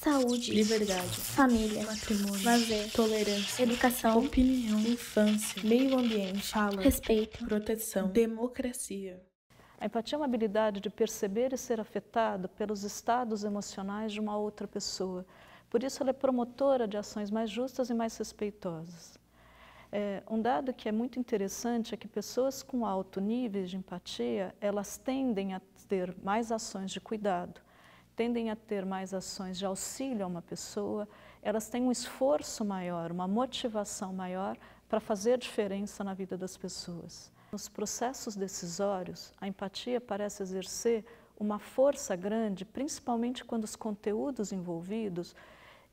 saúde, liberdade, família, matrimônio, lazer, tolerância, educação, opinião, infância, meio ambiente, fala, respeito, proteção, democracia. A empatia é uma habilidade de perceber e ser afetado pelos estados emocionais de uma outra pessoa. Por isso, ela é promotora de ações mais justas e mais respeitosas. É, um dado que é muito interessante é que pessoas com alto nível de empatia, elas tendem a ter mais ações de cuidado, tendem a ter mais ações de auxílio a uma pessoa, elas têm um esforço maior, uma motivação maior para fazer diferença na vida das pessoas. Nos processos decisórios, a empatia parece exercer uma força grande, principalmente quando os conteúdos envolvidos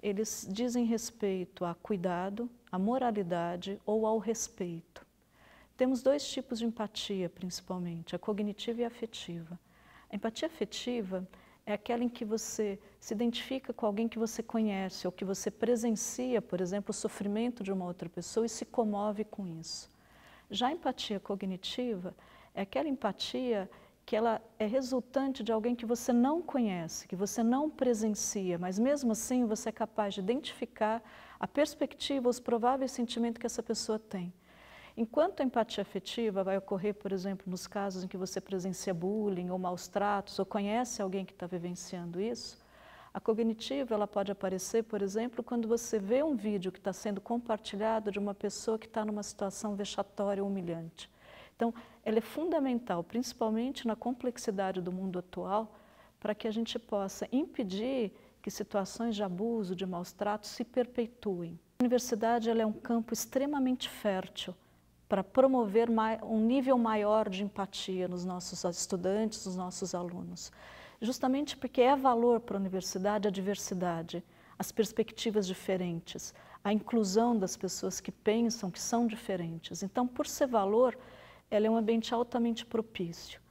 eles dizem respeito a cuidado, à moralidade ou ao respeito. Temos dois tipos de empatia, principalmente, a cognitiva e a afetiva. A empatia afetiva é aquela em que você se identifica com alguém que você conhece ou que você presencia, por exemplo, o sofrimento de uma outra pessoa e se comove com isso. Já a empatia cognitiva é aquela empatia que ela é resultante de alguém que você não conhece, que você não presencia, mas mesmo assim você é capaz de identificar a perspectiva, os prováveis sentimentos que essa pessoa tem. Enquanto a empatia afetiva vai ocorrer, por exemplo, nos casos em que você presencia bullying ou maus tratos ou conhece alguém que está vivenciando isso, a cognitiva ela pode aparecer, por exemplo, quando você vê um vídeo que está sendo compartilhado de uma pessoa que está numa situação vexatória ou humilhante. Então, ela é fundamental, principalmente na complexidade do mundo atual, para que a gente possa impedir que situações de abuso, de maus tratos se perpetuem. A universidade ela é um campo extremamente fértil para promover um nível maior de empatia nos nossos estudantes, nos nossos alunos. Justamente porque é valor para a universidade a diversidade, as perspectivas diferentes, a inclusão das pessoas que pensam que são diferentes. Então, por ser valor, ela é um ambiente altamente propício.